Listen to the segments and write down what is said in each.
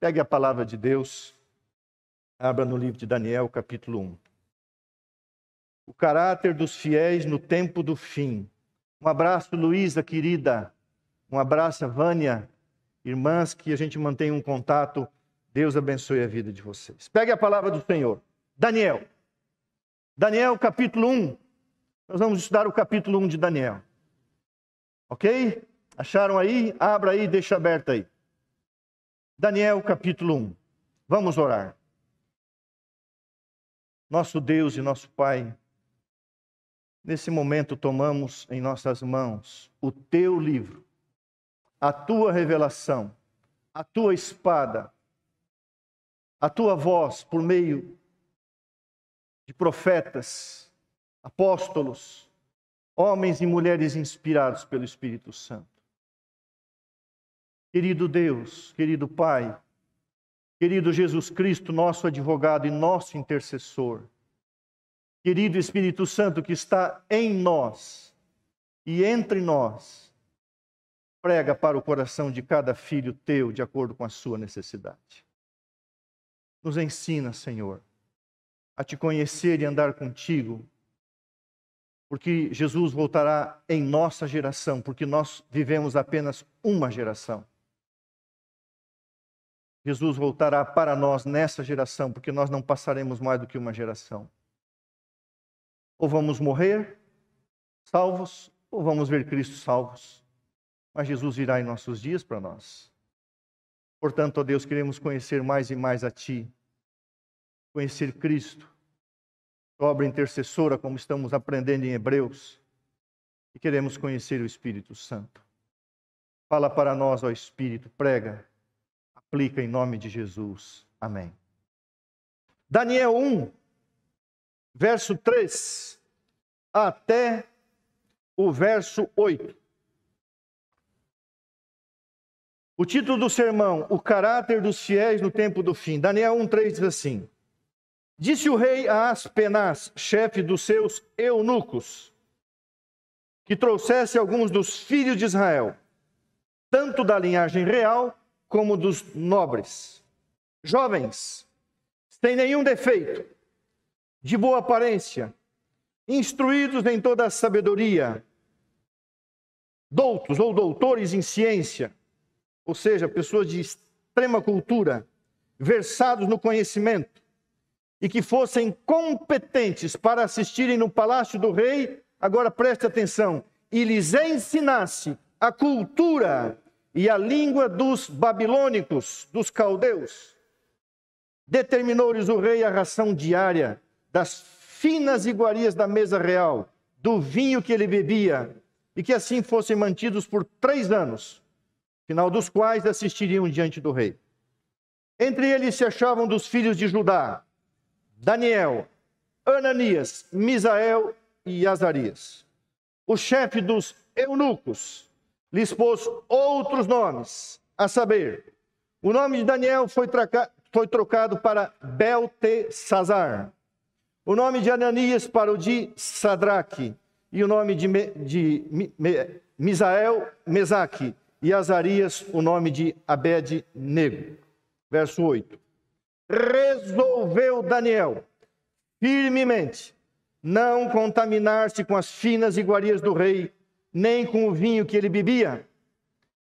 Pegue a palavra de Deus, abra no livro de Daniel, capítulo 1. O caráter dos fiéis no tempo do fim. Um abraço, Luísa, querida. Um abraço, Vânia. Irmãs, que a gente mantém um contato. Deus abençoe a vida de vocês. Pegue a palavra do Senhor. Daniel. Daniel, capítulo 1. Nós vamos estudar o capítulo 1 de Daniel. Ok? Acharam aí? Abra aí, deixa aberto aí. Daniel capítulo 1. Vamos orar. Nosso Deus e nosso Pai, nesse momento tomamos em nossas mãos o teu livro, a tua revelação, a tua espada, a tua voz por meio de profetas, apóstolos, homens e mulheres inspirados pelo Espírito Santo. Querido Deus, querido Pai, querido Jesus Cristo, nosso advogado e nosso intercessor, querido Espírito Santo que está em nós e entre nós, prega para o coração de cada filho teu de acordo com a sua necessidade. Nos ensina, Senhor, a te conhecer e andar contigo, porque Jesus voltará em nossa geração, porque nós vivemos apenas uma geração. Jesus voltará para nós nessa geração, porque nós não passaremos mais do que uma geração. Ou vamos morrer salvos, ou vamos ver Cristo salvos. Mas Jesus virá em nossos dias para nós. Portanto, ó Deus, queremos conhecer mais e mais a Ti, conhecer Cristo, obra intercessora, como estamos aprendendo em Hebreus, e queremos conhecer o Espírito Santo. Fala para nós, ó Espírito, prega multiplica em nome de Jesus. Amém. Daniel 1, verso 3 até o verso 8. O título do sermão, O Caráter dos Fiéis no Tempo do Fim. Daniel 1, 3 diz assim: Disse o rei a Aspenaz, chefe dos seus eunucos, que trouxesse alguns dos filhos de Israel, tanto da linhagem real como dos nobres. Jovens, sem nenhum defeito, de boa aparência, instruídos em toda a sabedoria, doutos ou doutores em ciência, ou seja, pessoas de extrema cultura, versados no conhecimento, e que fossem competentes para assistirem no palácio do rei, agora preste atenção, e lhes ensinasse a cultura e a língua dos babilônicos, dos caldeus. Determinou-lhes o rei a ração diária das finas iguarias da mesa real, do vinho que ele bebia, e que assim fossem mantidos por três anos, final dos quais assistiriam diante do rei. Entre eles se achavam dos filhos de Judá, Daniel, Ananias, Misael e Azarias. O chefe dos eunucos, lhes pôs outros nomes, a saber, o nome de Daniel foi, traca, foi trocado para Beltesazar, o nome de Ananias para o de Sadraque, e o nome de, Me, de Me, Me, Misael, Mesaque, e Azarias, o nome de Abed Nego. Verso 8. Resolveu Daniel firmemente não contaminar-se com as finas iguarias do rei, nem com o vinho que ele bebia.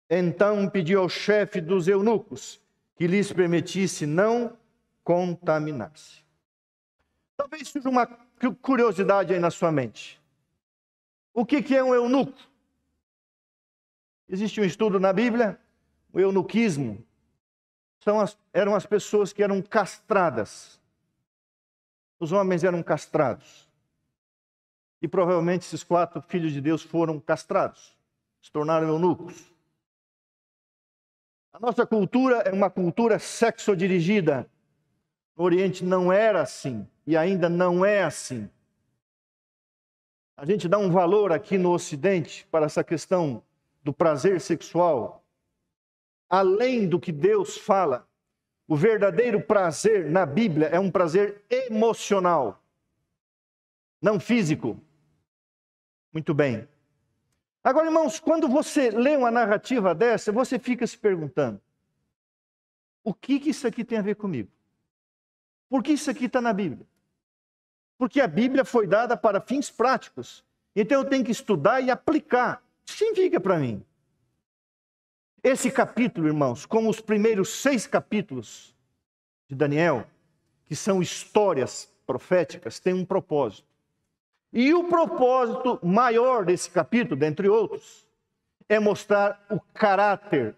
Então pediu ao chefe dos eunucos que lhes permitisse não contaminar-se. Talvez surja uma curiosidade aí na sua mente. O que, é um eunuco? Existe um estudo na Bíblia, o eunuquismo. As, eram as pessoas que eram castradas. Os homens eram castrados. E provavelmente esses quatro filhos de Deus foram castrados, se tornaram eunucos. A nossa cultura é uma cultura sexo-dirigida. No Oriente não era assim e ainda não é assim. A gente dá um valor aqui no Ocidente para essa questão do prazer sexual. Além do que Deus fala, o verdadeiro prazer na Bíblia é um prazer emocional, não físico. Muito bem. Agora, irmãos, quando você lê uma narrativa dessa, você fica se perguntando: o que, que isso aqui tem a ver comigo? Por que isso aqui está na Bíblia? Porque a Bíblia foi dada para fins práticos. Então eu tenho que estudar e aplicar. O que significa para mim? Esse capítulo, irmãos, como os primeiros seis capítulos de Daniel, que são histórias proféticas, tem um propósito. E o propósito maior desse capítulo, dentre outros, é mostrar o caráter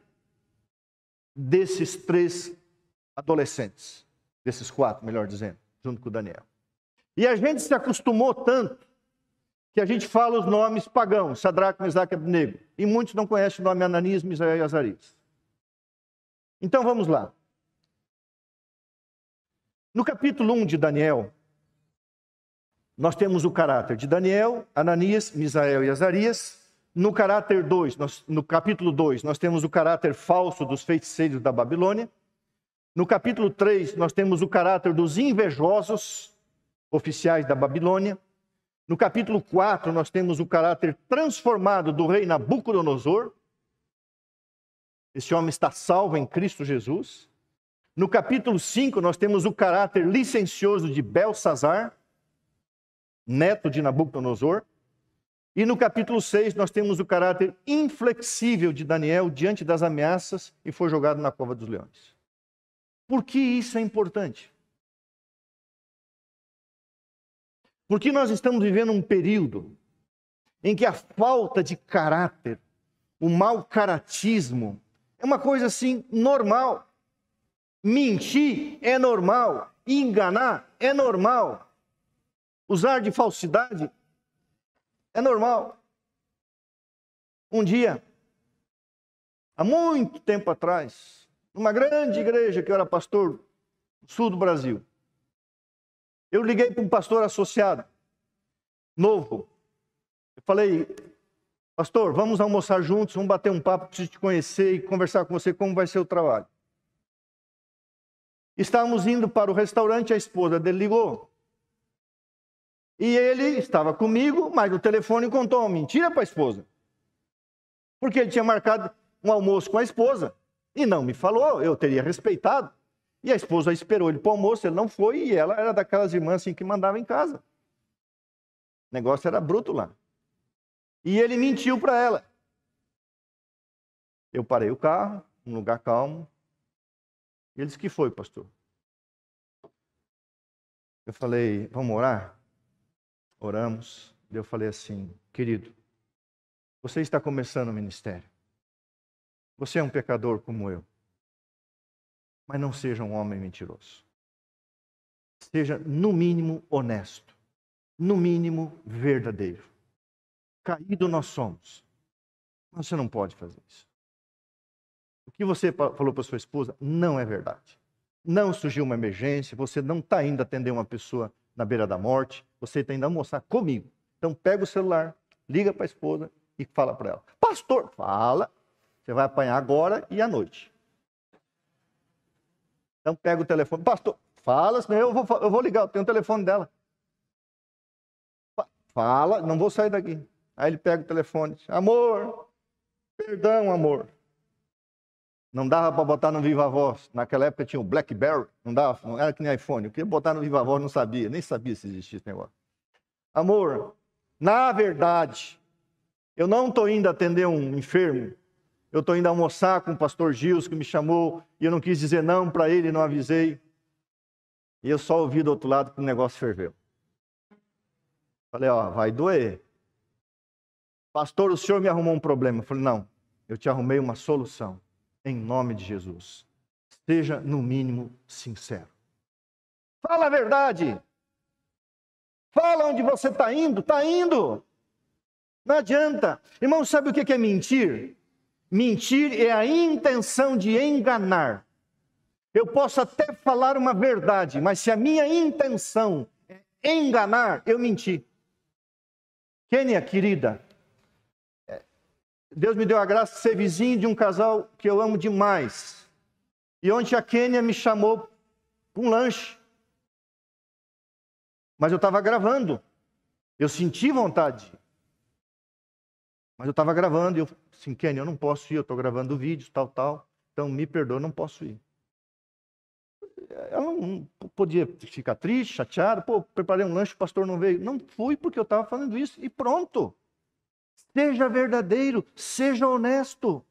desses três adolescentes, desses quatro, melhor dizendo, junto com o Daniel. E a gente se acostumou tanto que a gente fala os nomes pagãos, Sadraque, Mesaque e Abnego, e muitos não conhecem o nome Ananias, Misael e Azarias. Então vamos lá. No capítulo 1 de Daniel, nós temos o caráter de Daniel, Ananias, Misael e Azarias. No caráter 2, no capítulo 2, nós temos o caráter falso dos feiticeiros da Babilônia. No capítulo 3, nós temos o caráter dos invejosos oficiais da Babilônia. No capítulo 4, nós temos o caráter transformado do rei Nabucodonosor. Esse homem está salvo em Cristo Jesus. No capítulo 5, nós temos o caráter licencioso de Belsazar neto de Nabucodonosor. E no capítulo 6, nós temos o caráter inflexível de Daniel diante das ameaças e foi jogado na cova dos leões. Por que isso é importante? Porque nós estamos vivendo um período em que a falta de caráter, o mau caratismo, é uma coisa assim normal. Mentir é normal, enganar é normal, Usar de falsidade é normal. Um dia, há muito tempo atrás, numa grande igreja que eu era pastor no sul do Brasil, eu liguei para um pastor associado, novo. Eu falei, pastor, vamos almoçar juntos, vamos bater um papo, preciso te conhecer e conversar com você como vai ser o trabalho. Estávamos indo para o restaurante, a esposa dele ligou. E ele estava comigo, mas o telefone contou uma mentira para a esposa. Porque ele tinha marcado um almoço com a esposa e não me falou, eu teria respeitado. E a esposa esperou ele para o almoço, ele não foi e ela era daquelas irmãs assim que mandava em casa. O negócio era bruto lá. E ele mentiu para ela. Eu parei o carro, num lugar calmo. E ele disse: que foi, pastor? Eu falei: Vamos orar? oramos, e eu falei assim: querido, você está começando o ministério. Você é um pecador como eu. Mas não seja um homem mentiroso. Seja, no mínimo, honesto. No mínimo, verdadeiro. Caído nós somos. Mas você não pode fazer isso. O que você falou para sua esposa não é verdade. Não surgiu uma emergência, você não está indo atender uma pessoa na beira da morte, você tem que almoçar comigo. Então pega o celular, liga para a esposa e fala para ela: Pastor, fala, você vai apanhar agora e à noite. Então pega o telefone, pastor, fala, senão eu vou, eu vou ligar, eu tenho o telefone dela. Fala, não vou sair daqui. Aí ele pega o telefone, amor, perdão, amor. Não dava para botar no Viva Voz. Naquela época tinha o Blackberry, não dava, não era que nem iPhone. Eu queria botar no Viva Voz, não sabia, nem sabia se existia esse negócio. Amor, na verdade, eu não estou indo atender um enfermo. Eu estou indo almoçar com o pastor Gils, que me chamou, e eu não quis dizer não para ele, não avisei. E eu só ouvi do outro lado que o negócio ferveu. Falei, ó, vai doer. Pastor, o senhor me arrumou um problema. Eu falei, não, eu te arrumei uma solução em nome de Jesus. Seja, no mínimo, sincero. Fala a verdade. Fala onde você está indo. Está indo. Não adianta. Irmão, sabe o que é mentir? Mentir é a intenção de enganar. Eu posso até falar uma verdade, mas se a minha intenção é enganar, eu menti. Kênia, querida, Deus me deu a graça de ser vizinho de um casal que eu amo demais. E onde a Kênia me chamou para um lanche. Mas eu estava gravando. Eu senti vontade. Mas eu estava gravando e eu assim, Kênia, eu não posso ir, eu estou gravando vídeos, tal, tal. Então me perdoa, não posso ir. Ela não podia ficar triste, chateada. Pô, preparei um lanche, o pastor não veio. Não fui porque eu estava falando isso e pronto. Seja verdadeiro, seja honesto.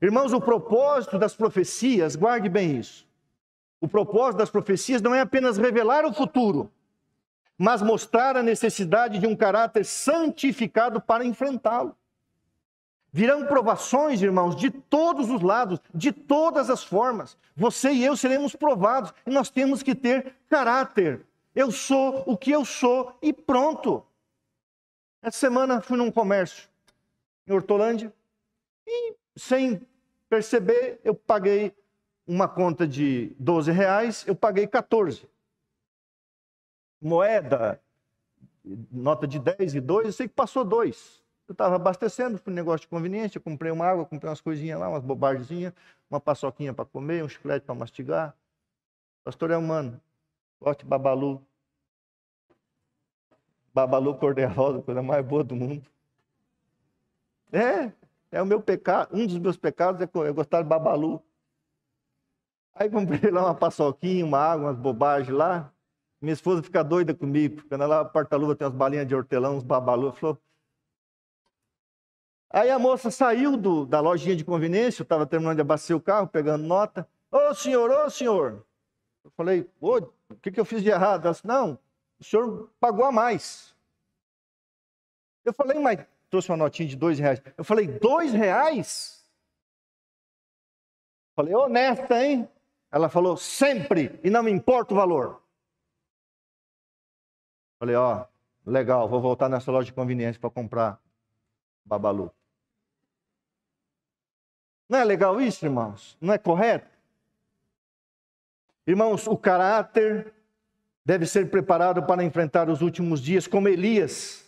Irmãos, o propósito das profecias, guarde bem isso. O propósito das profecias não é apenas revelar o futuro, mas mostrar a necessidade de um caráter santificado para enfrentá-lo. Virão provações, irmãos, de todos os lados, de todas as formas. Você e eu seremos provados e nós temos que ter caráter. Eu sou o que eu sou e pronto. Essa semana fui num comércio em Hortolândia e, sem perceber, eu paguei uma conta de 12 reais, eu paguei 14. Moeda, nota de 10 e 2, eu sei que passou 2. Eu estava abastecendo, fui um negócio de conveniência, comprei uma água, comprei umas coisinhas lá, umas bobardezinhas, uma paçoquinha para comer, um chiclete para mastigar. Pastor é humano, de babalu, Babalu cor-de-rosa, coisa mais boa do mundo. É, é o meu pecado. Um dos meus pecados é eu é gostar de babalu. Aí comprei lá uma paçoquinha, uma água, umas bobagens lá. Minha esposa fica doida comigo, porque lá porta-luva tem umas balinhas de hortelão, uns babalu. Falou. Aí a moça saiu do, da lojinha de conveniência, eu estava terminando de abastecer o carro, pegando nota. Ô senhor, ô senhor! Eu falei, ô, o que, que eu fiz de errado? Ela disse, não, o senhor pagou a mais. Eu falei, mas trouxe uma notinha de dois reais. Eu falei, dois reais? Falei, honesta, hein? Ela falou, sempre, e não me importa o valor. Falei, ó, legal, vou voltar nessa loja de conveniência para comprar babalu. Não é legal isso, irmãos? Não é correto? Irmãos, o caráter deve ser preparado para enfrentar os últimos dias, como Elias,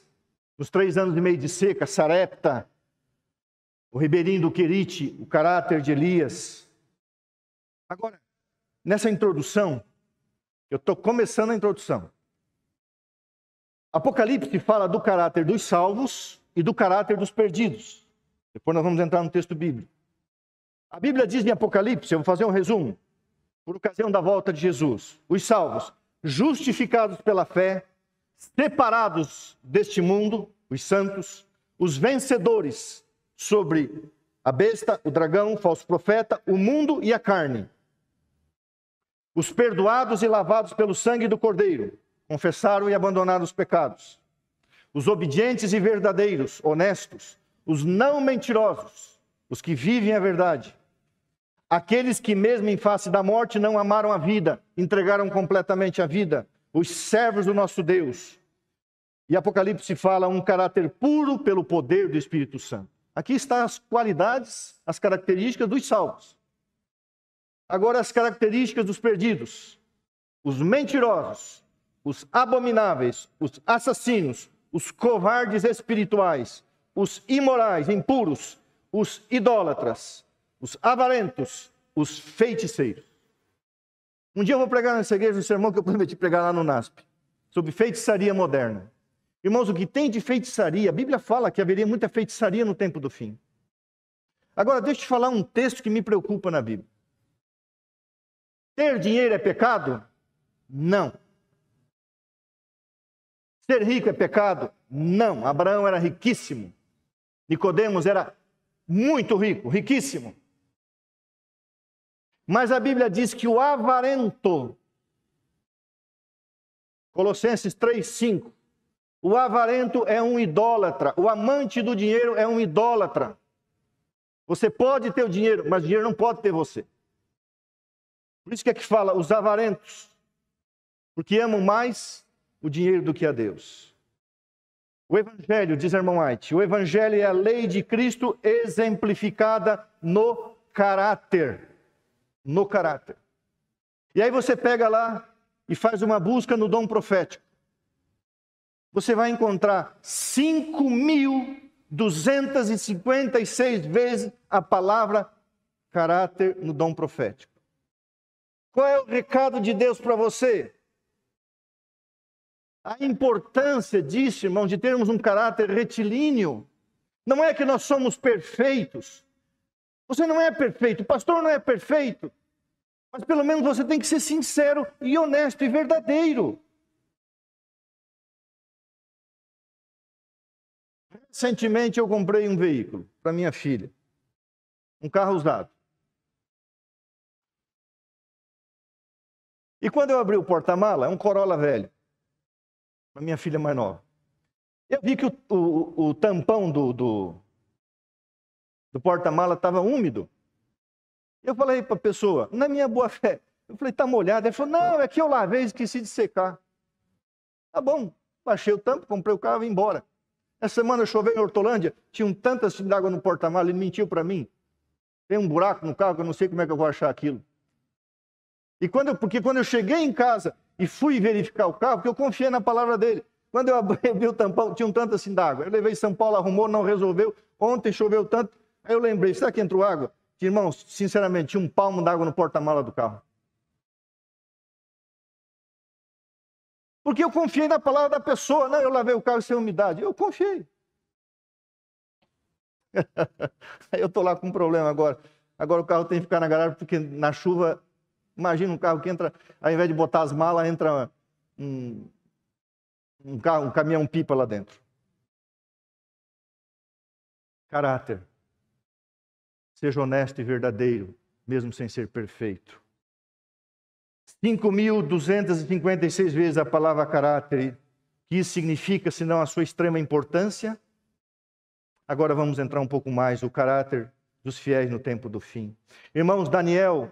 nos três anos e meio de seca, Sarepta, o ribeirinho do Querite, o caráter de Elias. Agora, nessa introdução, eu estou começando a introdução. Apocalipse fala do caráter dos salvos e do caráter dos perdidos. Depois nós vamos entrar no texto bíblico. A Bíblia diz em Apocalipse, eu vou fazer um resumo, por ocasião da volta de Jesus, os salvos justificados pela fé, separados deste mundo, os santos, os vencedores sobre a besta, o dragão, o falso profeta, o mundo e a carne. Os perdoados e lavados pelo sangue do Cordeiro, confessaram e abandonaram os pecados. Os obedientes e verdadeiros, honestos, os não mentirosos, os que vivem a verdade, Aqueles que, mesmo em face da morte, não amaram a vida, entregaram completamente a vida, os servos do nosso Deus. E Apocalipse fala um caráter puro pelo poder do Espírito Santo. Aqui estão as qualidades, as características dos salvos. Agora, as características dos perdidos: os mentirosos, os abomináveis, os assassinos, os covardes espirituais, os imorais, impuros, os idólatras os avarentos, os feiticeiros. Um dia eu vou pregar nessa igreja um sermão que eu prometi pregar lá no NASP, sobre feitiçaria moderna. Irmãos, o que tem de feitiçaria, a Bíblia fala que haveria muita feitiçaria no tempo do fim. Agora, deixa eu te falar um texto que me preocupa na Bíblia. Ter dinheiro é pecado? Não. Ser rico é pecado? Não. Abraão era riquíssimo. Nicodemos era muito rico, riquíssimo. Mas a Bíblia diz que o avarento, Colossenses 3:5, o avarento é um idólatra, o amante do dinheiro é um idólatra. Você pode ter o dinheiro, mas o dinheiro não pode ter você. Por isso que é que fala os avarentos, porque amam mais o dinheiro do que a Deus. O Evangelho, diz irmão White, o Evangelho é a lei de Cristo exemplificada no caráter no caráter. E aí você pega lá e faz uma busca no dom profético. Você vai encontrar 5.256 vezes a palavra caráter no dom profético. Qual é o recado de Deus para você? A importância disso, irmão, de termos um caráter retilíneo. Não é que nós somos perfeitos, você não é perfeito, o pastor não é perfeito. Mas pelo menos você tem que ser sincero e honesto e verdadeiro. Recentemente eu comprei um veículo para minha filha. Um carro usado. E quando eu abri o porta-mala, é um Corolla velho. Para minha filha mais nova. Eu vi que o, o, o tampão do, do, do porta-mala estava úmido. Eu falei para a pessoa, na minha boa fé, eu falei, está molhado. Ele falou, não, é que eu lavei e esqueci de secar. Tá bom, baixei o tampo, comprei o carro e vim embora. Essa semana choveu em Hortolândia, tinha tanto assim de água no porta-mala, ele mentiu para mim. Tem um buraco no carro que eu não sei como é que eu vou achar aquilo. E quando porque quando eu cheguei em casa e fui verificar o carro, porque eu confiei na palavra dele. Quando eu abri, abri o tampão, tinha um tanto assim d'água. Eu levei São Paulo, arrumou, não resolveu. Ontem choveu tanto. Aí eu lembrei, será que entrou água? irmãos, sinceramente, tinha um palmo d'água no porta-mala do carro. Porque eu confiei na palavra da pessoa. Não, eu lavei o carro sem umidade. Eu confiei. eu estou lá com um problema agora. Agora o carro tem que ficar na garagem, porque na chuva, imagina um carro que entra, ao invés de botar as malas, entra um, um, carro, um caminhão pipa lá dentro. Caráter. Seja honesto e verdadeiro, mesmo sem ser perfeito. 5.256 vezes a palavra caráter, que isso significa, senão a sua extrema importância. Agora vamos entrar um pouco mais o caráter dos fiéis no tempo do fim. Irmãos, Daniel,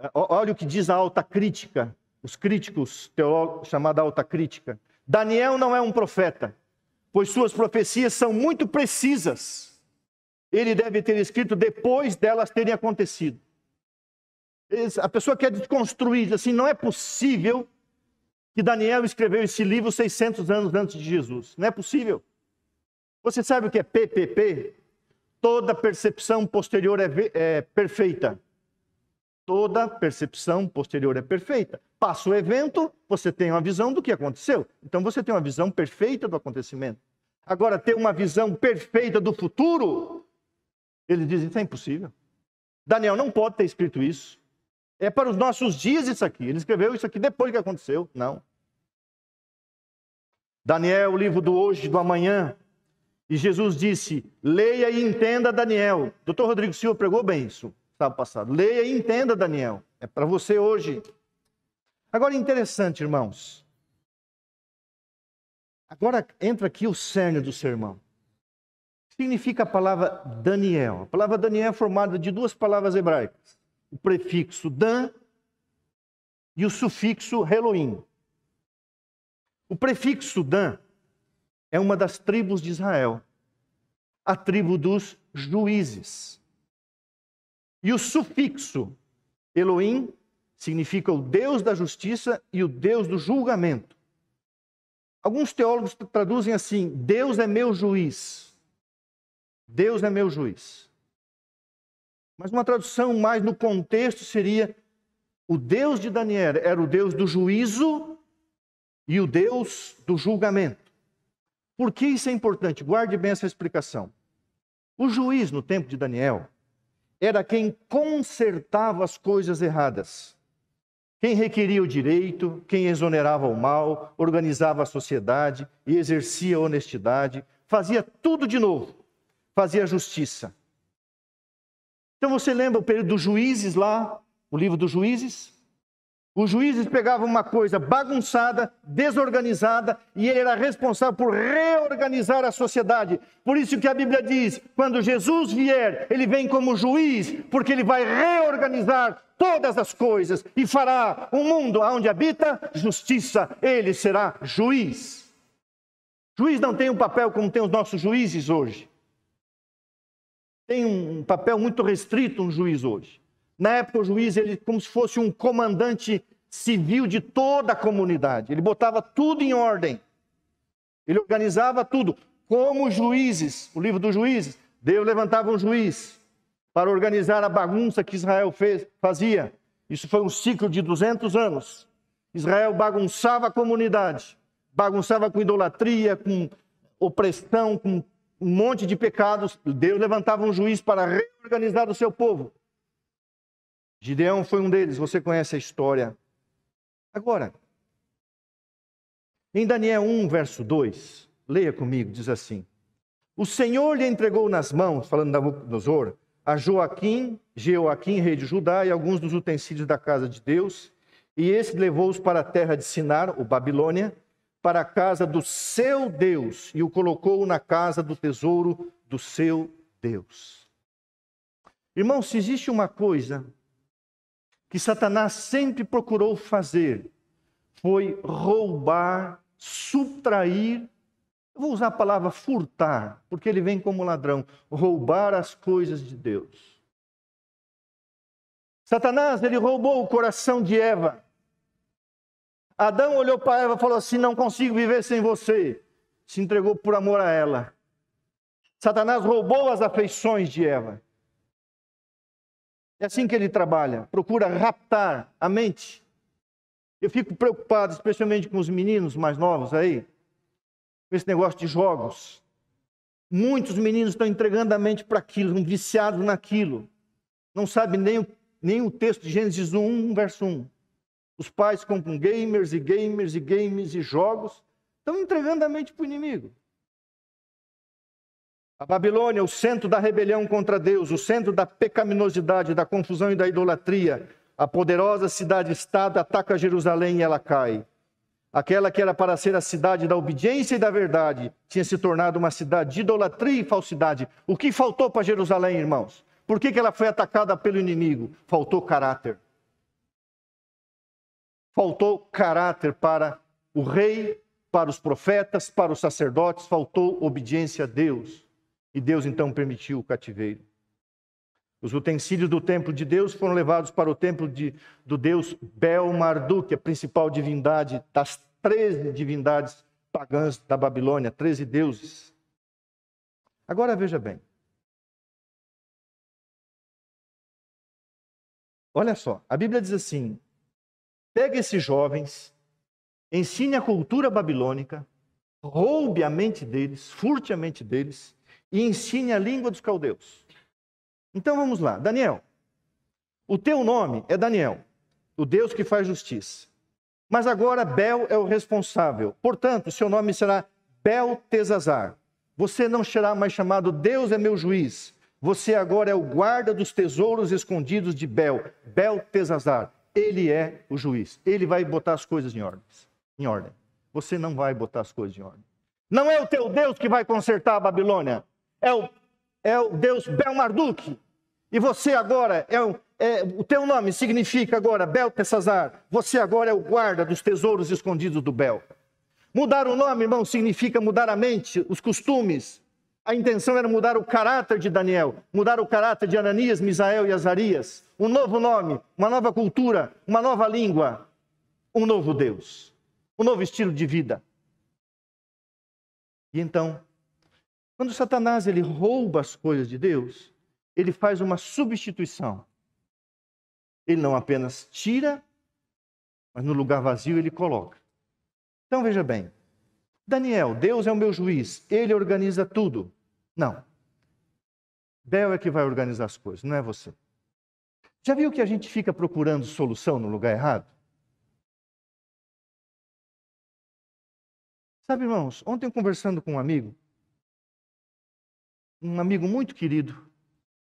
eh, olha o que diz a alta crítica, os críticos, teólogos, chamada alta crítica. Daniel não é um profeta, pois suas profecias são muito precisas ele deve ter escrito depois delas terem acontecido. A pessoa quer desconstruir, assim, não é possível que Daniel escreveu esse livro 600 anos antes de Jesus. Não é possível. Você sabe o que é PPP? Toda percepção posterior é, é perfeita. Toda percepção posterior é perfeita. Passa o evento, você tem uma visão do que aconteceu. Então você tem uma visão perfeita do acontecimento. Agora, ter uma visão perfeita do futuro eles dizem: Isso é impossível. Daniel não pode ter escrito isso. É para os nossos dias isso aqui. Ele escreveu isso aqui depois que aconteceu. Não. Daniel, o livro do hoje, do amanhã. E Jesus disse: Leia e entenda, Daniel. Doutor Rodrigo Silva pregou bem isso, sábado passado. Leia e entenda, Daniel. É para você hoje. Agora, interessante, irmãos. Agora entra aqui o cerne do sermão significa a palavra Daniel. A palavra Daniel é formada de duas palavras hebraicas: o prefixo Dan e o sufixo Elohim. O prefixo Dan é uma das tribos de Israel, a tribo dos juízes. E o sufixo Elohim significa o Deus da justiça e o Deus do julgamento. Alguns teólogos traduzem assim: Deus é meu juiz. Deus é meu juiz. Mas uma tradução mais no contexto seria: o Deus de Daniel era o Deus do juízo e o Deus do julgamento. Por que isso é importante? Guarde bem essa explicação. O juiz no tempo de Daniel era quem consertava as coisas erradas. Quem requeria o direito, quem exonerava o mal, organizava a sociedade e exercia a honestidade, fazia tudo de novo fazia justiça. Então você lembra o período dos juízes lá, o livro dos juízes? Os juízes pegavam uma coisa bagunçada, desorganizada, e ele era responsável por reorganizar a sociedade. Por isso que a Bíblia diz: quando Jesus vier, ele vem como juiz, porque ele vai reorganizar todas as coisas e fará o mundo onde habita justiça. Ele será juiz. Juiz não tem um papel como tem os nossos juízes hoje tem um papel muito restrito um juiz hoje. Na época, o juiz ele como se fosse um comandante civil de toda a comunidade. Ele botava tudo em ordem. Ele organizava tudo. Como juízes, o livro dos juízes, Deus levantava um juiz para organizar a bagunça que Israel fez, fazia. Isso foi um ciclo de 200 anos. Israel bagunçava a comunidade, bagunçava com idolatria, com opressão, com um monte de pecados, Deus levantava um juiz para reorganizar o seu povo. Gideão foi um deles, você conhece a história. Agora, em Daniel 1, verso 2, leia comigo, diz assim: O Senhor lhe entregou nas mãos, falando da Nabucodonosor, a Joaquim, Jeoaquim, rei de Judá, e alguns dos utensílios da casa de Deus, e esse levou-os para a terra de Sinar, o Babilônia, para a casa do seu Deus e o colocou na casa do tesouro do seu Deus. Irmão, se existe uma coisa que Satanás sempre procurou fazer, foi roubar, subtrair, vou usar a palavra furtar, porque ele vem como ladrão, roubar as coisas de Deus. Satanás, ele roubou o coração de Eva. Adão olhou para Eva e falou assim: Não consigo viver sem você. Se entregou por amor a ela. Satanás roubou as afeições de Eva. É assim que ele trabalha, procura raptar a mente. Eu fico preocupado, especialmente com os meninos mais novos aí, com esse negócio de jogos. Muitos meninos estão entregando a mente para aquilo, estão viciados naquilo. Não sabem nem o, nem o texto de Gênesis 1, verso 1. Os pais compram gamers e gamers e games e jogos, estão entregando a mente para o inimigo. A Babilônia, o centro da rebelião contra Deus, o centro da pecaminosidade, da confusão e da idolatria. A poderosa cidade-estado ataca Jerusalém e ela cai. Aquela que era para ser a cidade da obediência e da verdade tinha se tornado uma cidade de idolatria e falsidade. O que faltou para Jerusalém, irmãos? Por que, que ela foi atacada pelo inimigo? Faltou caráter. Faltou caráter para o rei, para os profetas, para os sacerdotes, faltou obediência a Deus. E Deus então permitiu o cativeiro. Os utensílios do templo de Deus foram levados para o templo de, do deus Bel Marduk, é a principal divindade das 13 divindades pagãs da Babilônia, 13 deuses. Agora veja bem. Olha só, a Bíblia diz assim: pegue esses jovens, ensine a cultura babilônica, roube a mente deles, furte a mente deles e ensine a língua dos caldeus. Então vamos lá, Daniel. O teu nome é Daniel, o Deus que faz justiça. Mas agora Bel é o responsável. Portanto, seu nome será Beltesazar. Você não será mais chamado Deus é meu juiz. Você agora é o guarda dos tesouros escondidos de Bel, Beltesazar. Ele é o juiz. Ele vai botar as coisas em ordem. Em ordem. Você não vai botar as coisas em ordem. Não é o teu Deus que vai consertar a Babilônia. É o, é o Deus Belmarduk. E você agora é o, é, o teu nome significa agora Beltesazar. Você agora é o guarda dos tesouros escondidos do Bel. Mudar o nome, irmão, significa mudar a mente, os costumes, a intenção era mudar o caráter de Daniel, mudar o caráter de Ananias, Misael e Azarias. Um novo nome, uma nova cultura, uma nova língua, um novo Deus, um novo estilo de vida. E então, quando Satanás ele rouba as coisas de Deus, ele faz uma substituição. Ele não apenas tira, mas no lugar vazio ele coloca. Então veja bem, Daniel, Deus é o meu juiz, ele organiza tudo. Não. Bel é que vai organizar as coisas, não é você. Já viu que a gente fica procurando solução no lugar errado? Sabe, irmãos, ontem conversando com um amigo, um amigo muito querido,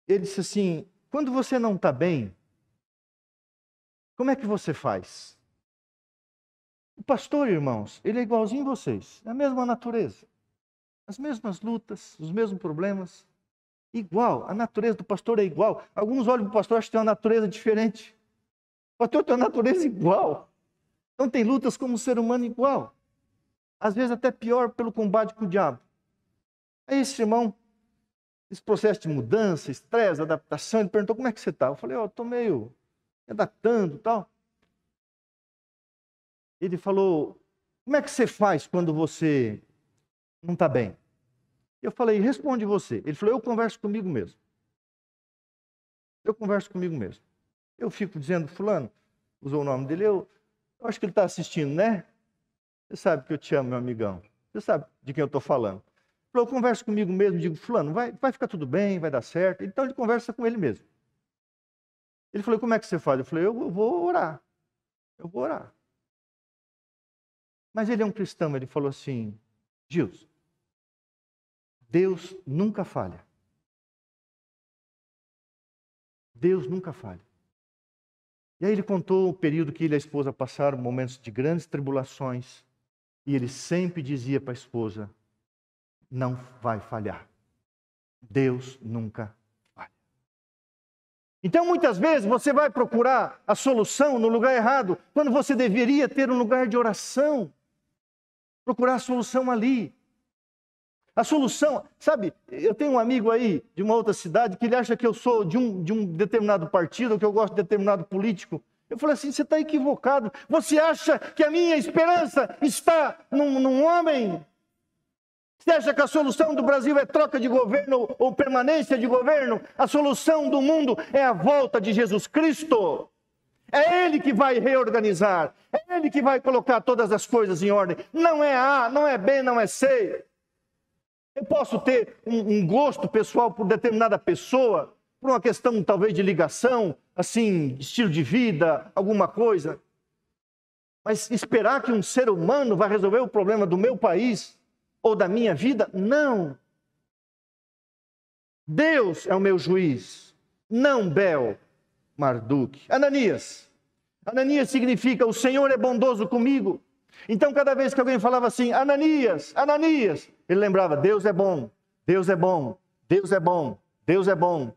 ele disse assim: quando você não está bem, como é que você faz? O pastor, irmãos, ele é igualzinho vocês, é a mesma natureza as mesmas lutas, os mesmos problemas. Igual, a natureza do pastor é igual. Alguns olham para o pastor e acham que tem uma natureza diferente. O pastor tem uma natureza igual. Então tem lutas como um ser humano igual. Às vezes até pior pelo combate com o diabo. Aí esse irmão, esse processo de mudança, estresse, adaptação, ele perguntou como é que você está. Eu falei, ó, oh, estou meio me adaptando tal. Ele falou, como é que você faz quando você não está bem. Eu falei, responde você. Ele falou, eu converso comigo mesmo. Eu converso comigo mesmo. Eu fico dizendo, fulano, usou o nome dele, eu, eu acho que ele está assistindo, né? Você sabe que eu te amo, meu amigão. Você sabe de quem eu estou falando. Eu converso comigo mesmo, digo, fulano, vai, vai ficar tudo bem, vai dar certo. Então ele conversa com ele mesmo. Ele falou, como é que você faz? Eu falei, eu vou orar. Eu vou orar. Mas ele é um cristão, ele falou assim, Gilson, Deus nunca falha. Deus nunca falha. E aí ele contou o período que ele e a esposa passaram, momentos de grandes tribulações, e ele sempre dizia para a esposa: não vai falhar. Deus nunca falha. Então, muitas vezes, você vai procurar a solução no lugar errado, quando você deveria ter um lugar de oração. Procurar a solução ali. A solução, sabe, eu tenho um amigo aí de uma outra cidade que ele acha que eu sou de um, de um determinado partido, que eu gosto de determinado político. Eu falei assim: você está equivocado. Você acha que a minha esperança está num, num homem? Você acha que a solução do Brasil é troca de governo ou permanência de governo? A solução do mundo é a volta de Jesus Cristo. É Ele que vai reorganizar, é Ele que vai colocar todas as coisas em ordem. Não é A, não é B, não é C. Eu posso ter um, um gosto pessoal por determinada pessoa, por uma questão talvez de ligação, assim, estilo de vida, alguma coisa. Mas esperar que um ser humano vai resolver o problema do meu país ou da minha vida? Não. Deus é o meu juiz, não Bel, Marduk. Ananias. Ananias significa o Senhor é bondoso comigo. Então, cada vez que alguém falava assim, Ananias, Ananias, ele lembrava: Deus é bom, Deus é bom, Deus é bom, Deus é bom,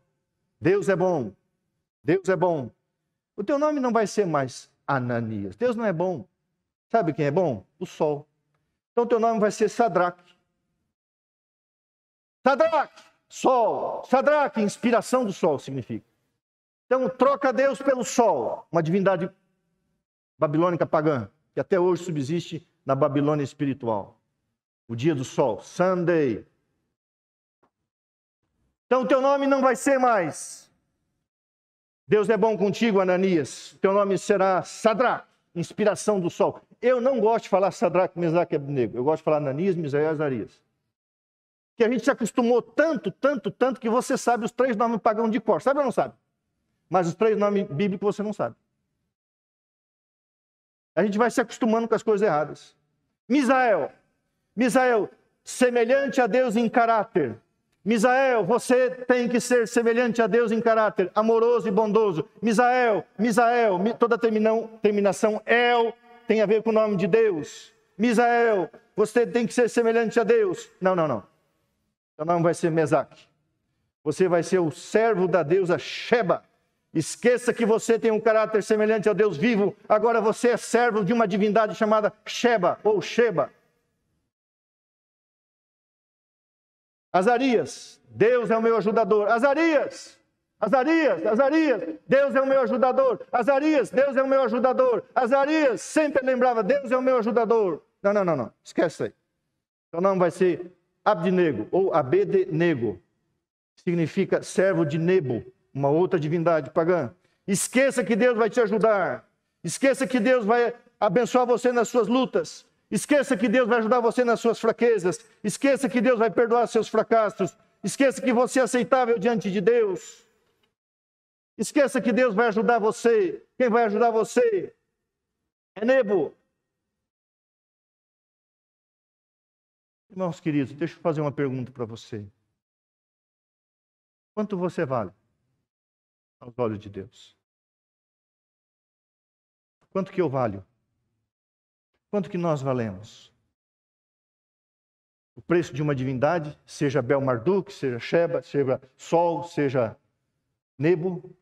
Deus é bom, Deus é bom. O teu nome não vai ser mais Ananias. Deus não é bom. Sabe quem é bom? O sol. Então o teu nome vai ser Sadraque. Sadraque, sol. Sadraque, inspiração do sol significa. Então troca Deus pelo sol, uma divindade babilônica pagã, que até hoje subsiste na Babilônia espiritual o dia do sol, Sunday. Então o teu nome não vai ser mais. Deus é bom contigo, Ananias. O teu nome será Sadra, inspiração do sol. Eu não gosto de falar Sadraque, Mesaque é negro. Eu gosto de falar Ananias, Misael e Azarias. Que a gente se acostumou tanto, tanto, tanto, que você sabe os três nomes pagãos de cor. Sabe ou não sabe? Mas os três nomes bíblicos você não sabe. A gente vai se acostumando com as coisas erradas. Misael, Misael, semelhante a Deus em caráter. Misael, você tem que ser semelhante a Deus em caráter, amoroso e bondoso. Misael, Misael, toda terminação el tem a ver com o nome de Deus. Misael, você tem que ser semelhante a Deus. Não, não, não. Seu nome vai ser Mesaque. Você vai ser o servo da deusa Sheba. Esqueça que você tem um caráter semelhante ao Deus vivo. Agora você é servo de uma divindade chamada Sheba ou Sheba. Azarias, Deus é o meu ajudador. Azarias, Azarias, Azarias, Deus é o meu ajudador. Azarias, Deus é o meu ajudador. Azarias sempre lembrava, Deus é o meu ajudador. Não, não, não, não. Esquece aí. Seu nome vai ser Abdenego ou Abednego. Significa servo de Nebo, uma outra divindade pagã. Esqueça que Deus vai te ajudar. Esqueça que Deus vai abençoar você nas suas lutas. Esqueça que Deus vai ajudar você nas suas fraquezas. Esqueça que Deus vai perdoar seus fracassos. Esqueça que você é aceitável diante de Deus. Esqueça que Deus vai ajudar você. Quem vai ajudar você é Nebo. Irmãos queridos, deixa eu fazer uma pergunta para você. Quanto você vale aos olhos de Deus? Quanto que eu valho? Quanto que nós valemos? O preço de uma divindade, seja Bel Marduk, seja Sheba, seja Sol, seja Nebo,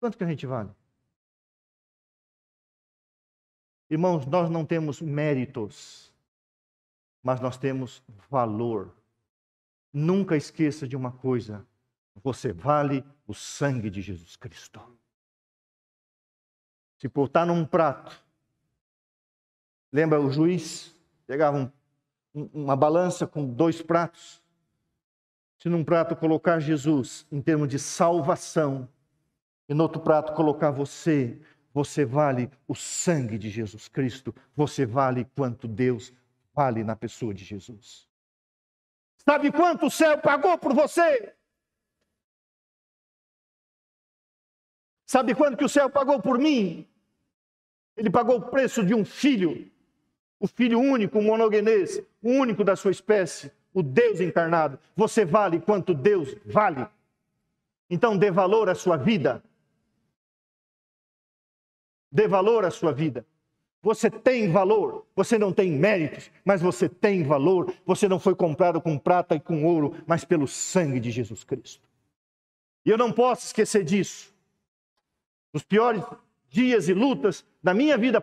quanto que a gente vale? Irmãos, nós não temos méritos, mas nós temos valor. Nunca esqueça de uma coisa: você vale o sangue de Jesus Cristo. Se botar num prato Lembra o juiz? Pegava um, uma balança com dois pratos. Se num prato colocar Jesus em termos de salvação, e no outro prato colocar você, você vale o sangue de Jesus Cristo, você vale quanto Deus vale na pessoa de Jesus. Sabe quanto o céu pagou por você? Sabe quanto que o céu pagou por mim? Ele pagou o preço de um filho o filho único, o monogenês, o único da sua espécie, o Deus encarnado. Você vale quanto Deus vale. Então dê valor à sua vida. Dê valor à sua vida. Você tem valor, você não tem méritos, mas você tem valor. Você não foi comprado com prata e com ouro, mas pelo sangue de Jesus Cristo. E eu não posso esquecer disso. Nos piores dias e lutas da minha vida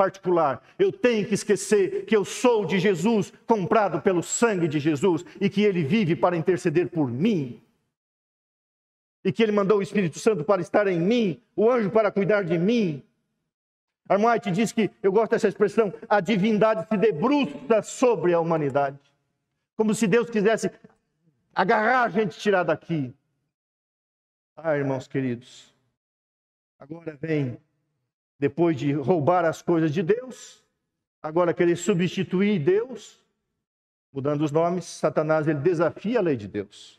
particular. Eu tenho que esquecer que eu sou de Jesus, comprado pelo sangue de Jesus, e que ele vive para interceder por mim. E que ele mandou o Espírito Santo para estar em mim, o anjo para cuidar de mim. Armoite diz que, eu gosto dessa expressão, a divindade se debruça sobre a humanidade. Como se Deus quisesse agarrar a gente e tirar daqui. Ah, irmãos queridos, agora vem depois de roubar as coisas de Deus, agora querer substituir Deus, mudando os nomes, Satanás ele desafia a lei de Deus.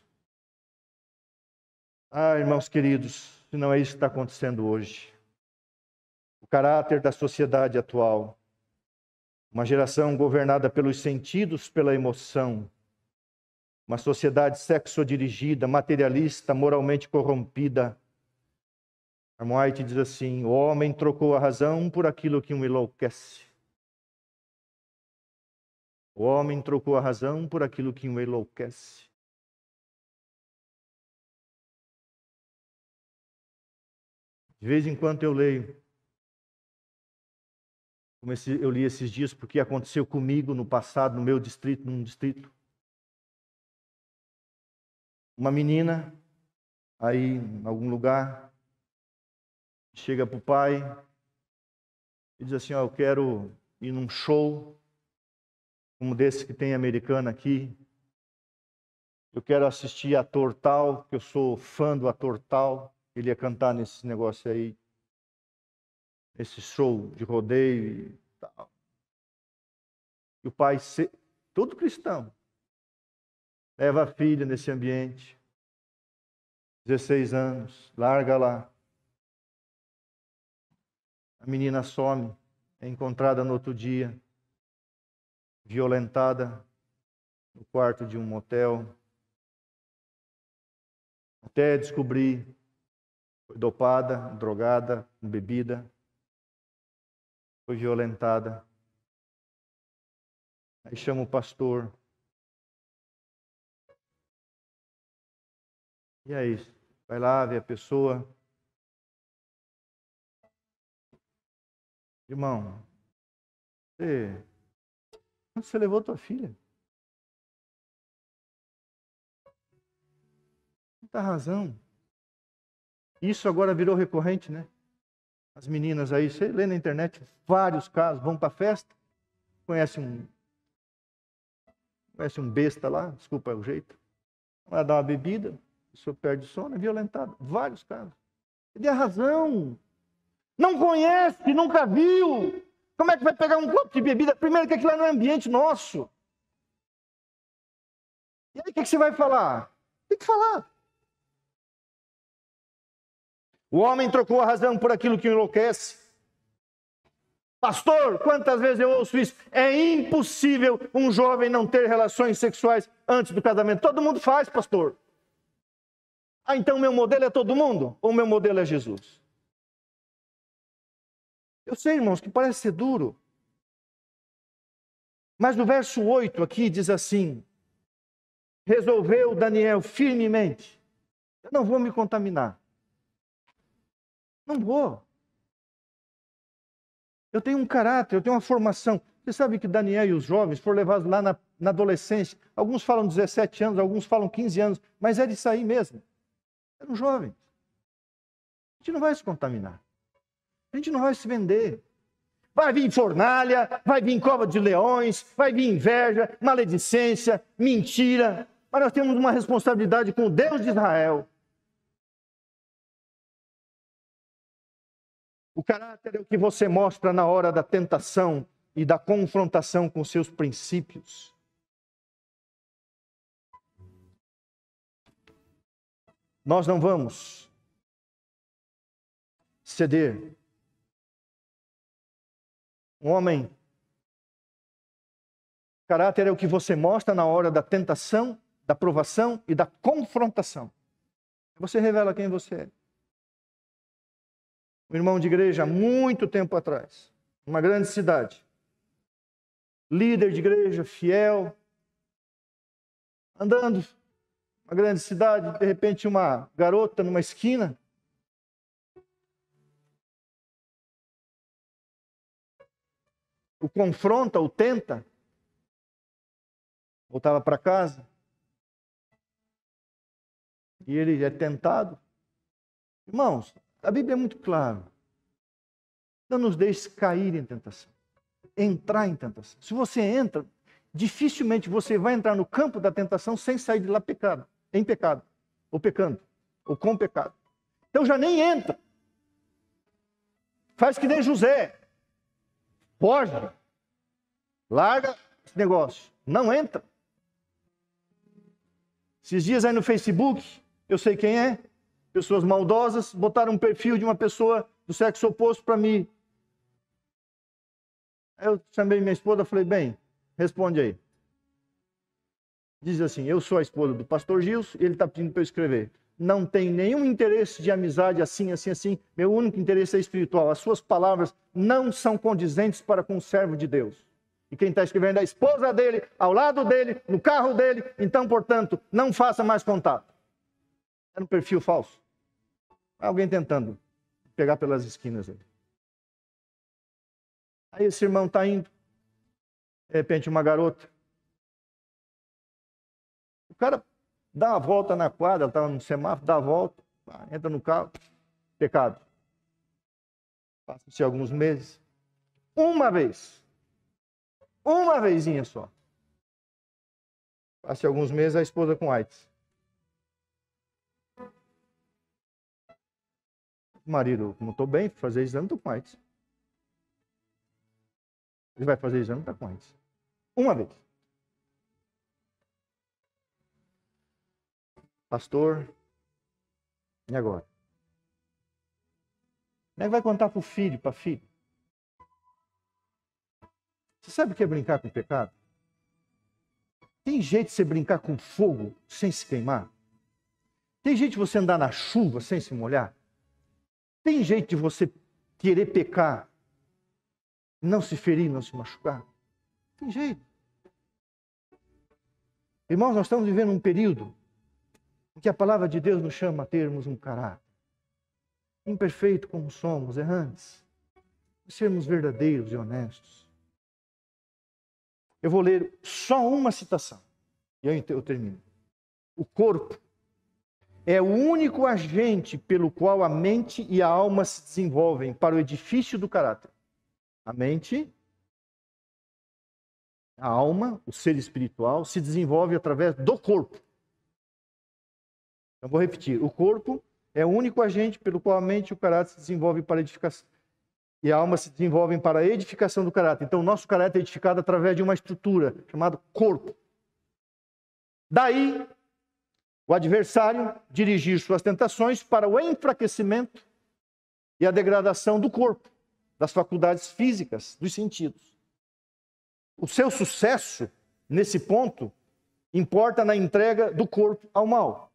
Ah, irmãos queridos, se não é isso que está acontecendo hoje. O caráter da sociedade atual, uma geração governada pelos sentidos, pela emoção, uma sociedade sexodirigida, materialista, moralmente corrompida, Ellen White diz assim: o homem trocou a razão por aquilo que o enlouquece. O homem trocou a razão por aquilo que o enlouquece. De vez em quando eu leio, como eu li esses dias, porque aconteceu comigo no passado, no meu distrito, num distrito. Uma menina, aí em algum lugar, chega para o pai e diz assim: ó, Eu quero ir num show, como desse que tem americano aqui. Eu quero assistir a Tortal, que eu sou fã do ator tal. Ele ia cantar nesse negócio aí, nesse show de rodeio e tal. E o pai, todo cristão, leva a filha nesse ambiente. 16 anos, larga lá. A menina some, é encontrada no outro dia, violentada no quarto de um motel. Até descobrir, foi dopada, drogada, com bebida, foi violentada. Aí chama o pastor. E é isso. Vai lá, vê a pessoa, Irmão, você, você levou tua filha? Muita tá razão. Isso agora virou recorrente, né? As meninas aí, você lê na internet vários casos, vão para festa, conhece um conhece um besta lá, desculpa o jeito, vai dar uma bebida, o senhor perde sono, é violentado. Vários casos. Ele a razão. Não conhece, nunca viu. Como é que vai pegar um copo de bebida? Primeiro que aquilo lá não é ambiente nosso. E aí o que, que você vai falar? Tem que falar. O homem trocou a razão por aquilo que enlouquece. Pastor, quantas vezes eu ouço isso? É impossível um jovem não ter relações sexuais antes do casamento. Todo mundo faz, pastor. Ah, então meu modelo é todo mundo? Ou meu modelo é Jesus? Eu sei, irmãos, que parece ser duro. Mas no verso 8 aqui diz assim: resolveu Daniel firmemente, eu não vou me contaminar. Não vou. Eu tenho um caráter, eu tenho uma formação. Você sabe que Daniel e os jovens foram levados lá na, na adolescência. Alguns falam 17 anos, alguns falam 15 anos, mas é de sair mesmo. um jovens. A gente não vai se contaminar. A gente não vai se vender. Vai vir fornalha, vai vir cova de leões, vai vir inveja, maledicência, mentira. Mas nós temos uma responsabilidade com o Deus de Israel. O caráter é o que você mostra na hora da tentação e da confrontação com seus princípios. Nós não vamos ceder um homem. Caráter é o que você mostra na hora da tentação, da provação e da confrontação. Você revela quem você é. Um irmão de igreja, muito tempo atrás, numa grande cidade, líder de igreja, fiel, andando, uma grande cidade, de repente uma garota numa esquina, o confronta, o tenta. Voltava para casa. E ele é tentado. Irmãos, a Bíblia é muito clara. Não nos deixe cair em tentação. Entrar em tentação. Se você entra, dificilmente você vai entrar no campo da tentação sem sair de lá pecado, em pecado, ou pecando, ou com pecado. Então já nem entra. Faz que nem José. Foge. Larga esse negócio. Não entra. Esses dias aí no Facebook, eu sei quem é, pessoas maldosas botaram um perfil de uma pessoa do sexo oposto para mim. Eu chamei minha esposa, falei: "Bem, responde aí". Diz assim: "Eu sou a esposa do pastor Gils, e ele está pedindo para eu escrever" não tem nenhum interesse de amizade assim, assim, assim. Meu único interesse é espiritual. As suas palavras não são condizentes para com o servo de Deus. E quem está escrevendo é a esposa dele, ao lado dele, no carro dele. Então, portanto, não faça mais contato. É um perfil falso. Alguém tentando pegar pelas esquinas Aí esse irmão está indo. De repente, uma garota. O cara Dá a volta na quadra, estava tá no semáforo, dá a volta, entra no carro, pecado. Passam-se alguns meses. Uma vez. Uma vezinha só. Passam-se alguns meses, a esposa com AIDS. marido, não estou bem, fazer exame, estou com AIDS. Ele vai fazer exame, está com AIDS. Uma vez. pastor, e agora? Como é que vai contar para o filho, para filho? Você sabe o que é brincar com o pecado? Tem jeito de você brincar com fogo sem se queimar? Tem jeito de você andar na chuva sem se molhar? Tem jeito de você querer pecar, não se ferir, não se machucar? Tem jeito. Irmãos, nós estamos vivendo um período que a palavra de Deus nos chama a termos um caráter. Imperfeito como somos, errantes. E sermos verdadeiros e honestos. Eu vou ler só uma citação. E aí eu termino. O corpo é o único agente pelo qual a mente e a alma se desenvolvem para o edifício do caráter. A mente, a alma, o ser espiritual, se desenvolve através do corpo. Então, vou repetir: o corpo é o único agente pelo qual a mente e o caráter se desenvolvem para edificação. E a alma se desenvolvem para a edificação do caráter. Então, o nosso caráter é edificado através de uma estrutura chamada corpo. Daí, o adversário dirigir suas tentações para o enfraquecimento e a degradação do corpo, das faculdades físicas, dos sentidos. O seu sucesso, nesse ponto, importa na entrega do corpo ao mal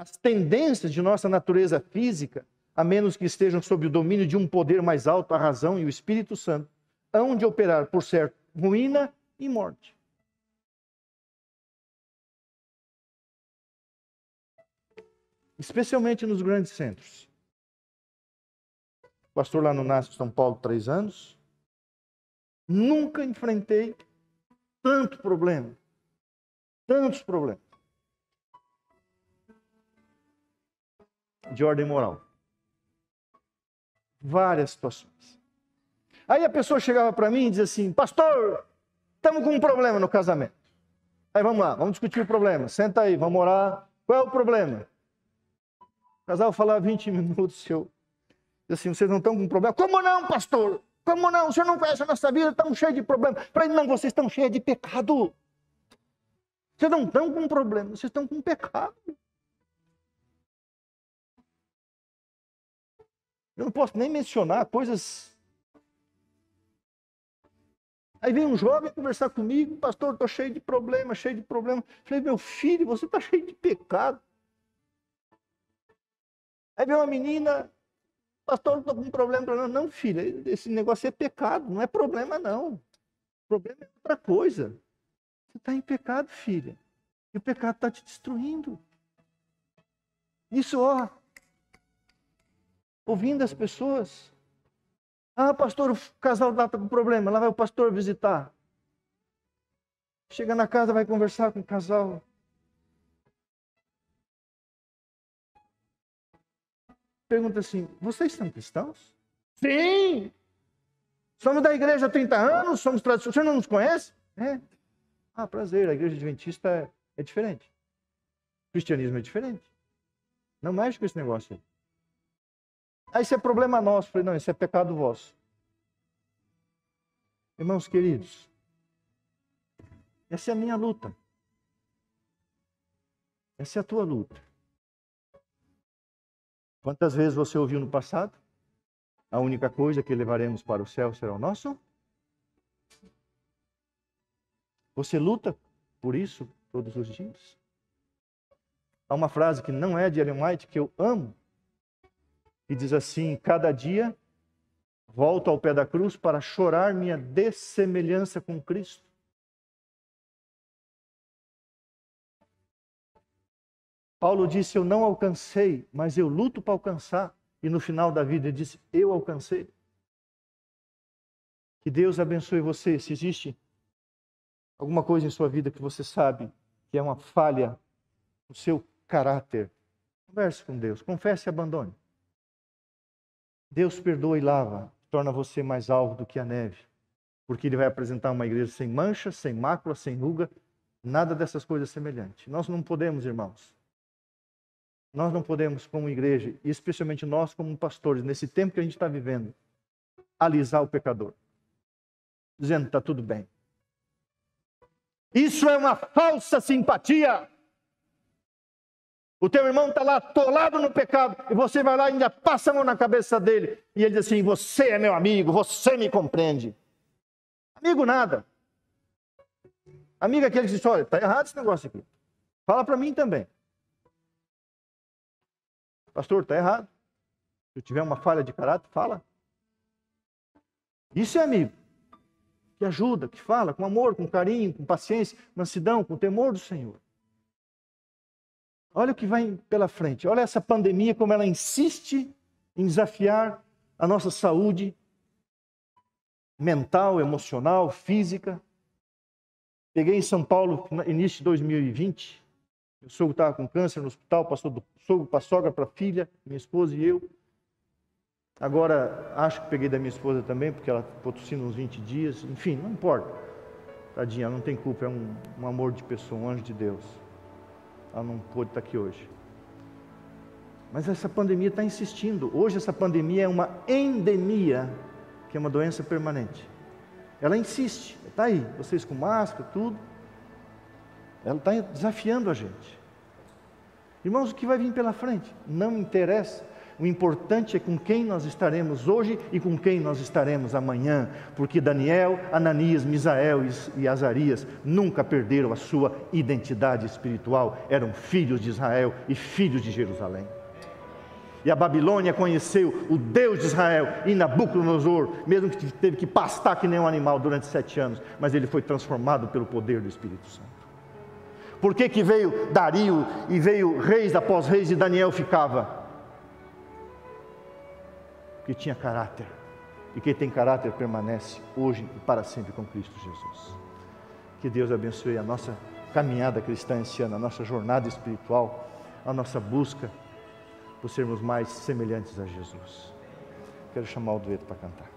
as tendências de nossa natureza física, a menos que estejam sob o domínio de um poder mais alto, a razão e o Espírito Santo, hão de operar, por certo, ruína e morte. Especialmente nos grandes centros. Pastor lá no Nasce São Paulo, três anos. Nunca enfrentei tanto problema. Tantos problemas. de ordem moral. Várias situações. Aí a pessoa chegava para mim e dizia assim: Pastor, estamos com um problema no casamento. Aí vamos lá, vamos discutir o problema. Senta aí, vamos orar. Qual é o problema? O casal falava 20 minutos, Diz Assim, vocês não estão com problema? Como não, pastor? Como não? O senhor não conhece a nossa vida, estamos cheios de problemas. Para ele, não, vocês estão cheios de pecado. Vocês não estão com problema, vocês estão com pecado. Eu não posso nem mencionar coisas. Aí vem um jovem conversar comigo, pastor, estou cheio de problema, cheio de problema. falei, meu filho, você está cheio de pecado. Aí vem uma menina, pastor, estou com um problema. Não, não, filha, esse negócio é pecado, não é problema, não. problema é outra coisa. Você está em pecado, filha. E o pecado está te destruindo. Isso, ó, ouvindo as pessoas. Ah, pastor, o casal lá está com problema, lá vai o pastor visitar. Chega na casa, vai conversar com o casal. Pergunta assim: vocês são cristãos? Sim! Somos da igreja há 30 anos, somos tradicionais. Você não nos conhece? É. Ah, prazer, a igreja adventista é, é diferente. O cristianismo é diferente. Não mexe com esse negócio aí. Aí ah, isso é problema nosso. falei, não, isso é pecado vosso. Irmãos queridos, essa é a minha luta. Essa é a tua luta. Quantas vezes você ouviu no passado? A única coisa que levaremos para o céu será o nosso? Você luta por isso todos os dias? Há uma frase que não é de Ellen White que eu amo, e diz assim: Cada dia volto ao pé da cruz para chorar minha dessemelhança com Cristo. Paulo disse: Eu não alcancei, mas eu luto para alcançar. E no final da vida ele disse: Eu alcancei. Que Deus abençoe você. Se existe alguma coisa em sua vida que você sabe que é uma falha no seu caráter, converse com Deus, confesse e abandone. Deus perdoa e lava, torna você mais alvo do que a neve, porque ele vai apresentar uma igreja sem mancha, sem mácula, sem ruga, nada dessas coisas semelhantes. Nós não podemos, irmãos. Nós não podemos, como igreja, e especialmente nós, como pastores, nesse tempo que a gente está vivendo, alisar o pecador, dizendo: está tudo bem. Isso é uma falsa simpatia. O teu irmão está lá atolado no pecado e você vai lá e ainda passa a mão na cabeça dele. E ele diz assim: Você é meu amigo, você me compreende. Amigo, nada. Amigo, que é aquele que diz: Olha, está errado esse negócio aqui. Fala para mim também. Pastor, está errado. Se eu tiver uma falha de caráter, fala. Isso é amigo. Que ajuda, que fala com amor, com carinho, com paciência, mansidão, com temor do Senhor. Olha o que vai pela frente. Olha essa pandemia, como ela insiste em desafiar a nossa saúde mental, emocional, física. Peguei em São Paulo, início de 2020. Meu sogro estava com câncer no hospital, passou do sogro para sogra, para filha, minha esposa e eu. Agora, acho que peguei da minha esposa também, porque ela ficou tossindo uns 20 dias. Enfim, não importa. Tadinha, não tem culpa, é um, um amor de pessoa, um anjo de Deus. Ela não pôde estar aqui hoje. Mas essa pandemia está insistindo. Hoje, essa pandemia é uma endemia, que é uma doença permanente. Ela insiste, está aí, vocês com máscara, tudo. Ela está desafiando a gente. Irmãos, o que vai vir pela frente? Não interessa. O importante é com quem nós estaremos hoje e com quem nós estaremos amanhã, porque Daniel, Ananias, Misael e Azarias nunca perderam a sua identidade espiritual, eram filhos de Israel e filhos de Jerusalém. E a Babilônia conheceu o Deus de Israel e Nabucodonosor, mesmo que teve que pastar que nem um animal durante sete anos, mas ele foi transformado pelo poder do Espírito Santo. Por que, que veio Dario e veio reis após reis e Daniel ficava? que tinha caráter. E quem tem caráter permanece hoje e para sempre com Cristo Jesus. Que Deus abençoe a nossa caminhada cristã esse ano, a nossa jornada espiritual, a nossa busca por sermos mais semelhantes a Jesus. Quero chamar o dueto para cantar.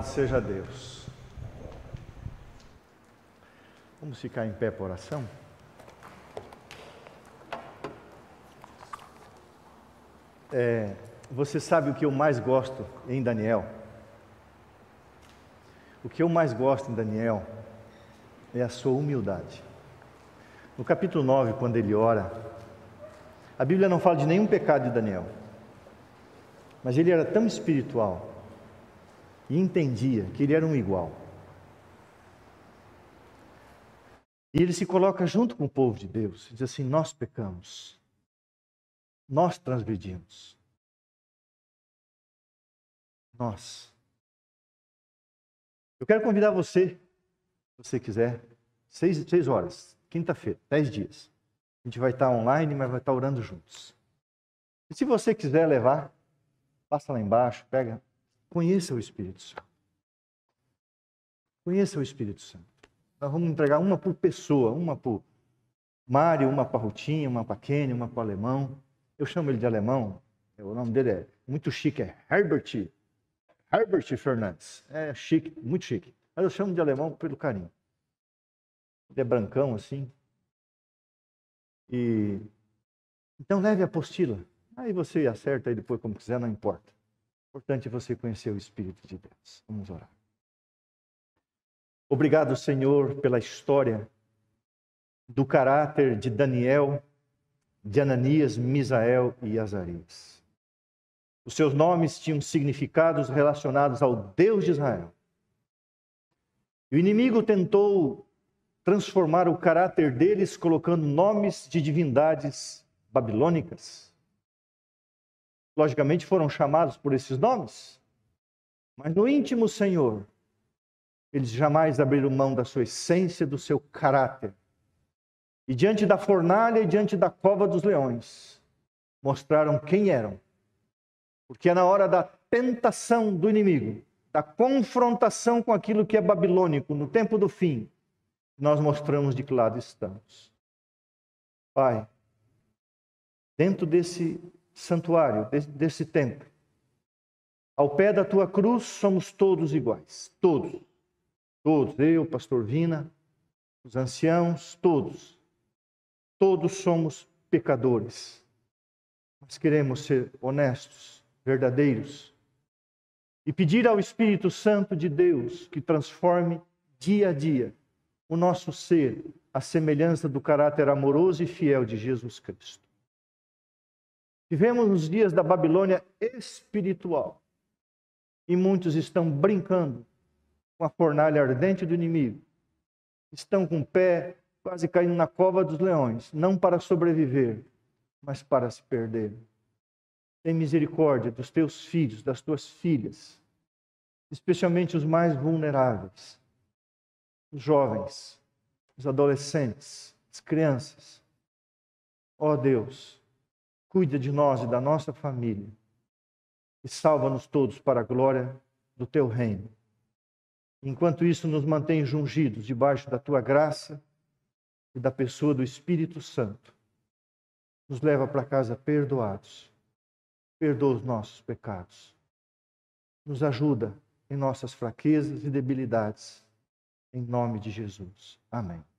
Louvado seja Deus. Vamos ficar em pé para oração? É, você sabe o que eu mais gosto em Daniel? O que eu mais gosto em Daniel é a sua humildade. No capítulo 9, quando ele ora, a Bíblia não fala de nenhum pecado de Daniel, mas ele era tão espiritual e entendia que ele era um igual. E ele se coloca junto com o povo de Deus e diz assim: Nós pecamos, nós transgredimos. Nós. Eu quero convidar você, se você quiser, seis, seis horas, quinta-feira, dez dias. A gente vai estar online, mas vai estar orando juntos. E se você quiser levar, passa lá embaixo, pega Conheça o Espírito Santo. Conheça o Espírito Santo. Nós vamos entregar uma por pessoa, uma por Mário, uma para Rutinha, uma para Kenny, uma para Alemão. Eu chamo ele de Alemão. É, o nome dele é muito chique, é Herbert. Herbert Fernandes. É chique, muito chique. Mas eu chamo de Alemão pelo carinho. Ele é brancão assim. E então leve a apostila. Aí você acerta aí depois como quiser, não importa. Importante é você conhecer o Espírito de Deus. Vamos orar. Obrigado, Senhor, pela história do caráter de Daniel, de Ananias, Misael e Azarias. Os seus nomes tinham significados relacionados ao Deus de Israel. E o inimigo tentou transformar o caráter deles colocando nomes de divindades babilônicas logicamente foram chamados por esses nomes, mas no íntimo Senhor, eles jamais abriram mão da sua essência, do seu caráter. E diante da fornalha e diante da cova dos leões, mostraram quem eram. Porque é na hora da tentação do inimigo, da confrontação com aquilo que é babilônico, no tempo do fim, nós mostramos de que lado estamos. Pai, dentro desse santuário, desse templo. Ao pé da tua cruz somos todos iguais, todos. Todos, eu, pastor Vina, os anciãos, todos. Todos somos pecadores. Mas queremos ser honestos, verdadeiros e pedir ao Espírito Santo de Deus que transforme dia a dia o nosso ser à semelhança do caráter amoroso e fiel de Jesus Cristo. Vivemos nos dias da Babilônia espiritual e muitos estão brincando com a fornalha ardente do inimigo. Estão com o pé quase caindo na cova dos leões, não para sobreviver, mas para se perder. Tem misericórdia dos teus filhos, das tuas filhas, especialmente os mais vulneráveis, os jovens, os adolescentes, as crianças. Ó oh, Deus, cuida de nós e da nossa família e salva-nos todos para a glória do teu reino. Enquanto isso, nos mantém jungidos debaixo da tua graça e da pessoa do Espírito Santo. Nos leva para casa perdoados. Perdoa os nossos pecados. Nos ajuda em nossas fraquezas e debilidades. Em nome de Jesus. Amém.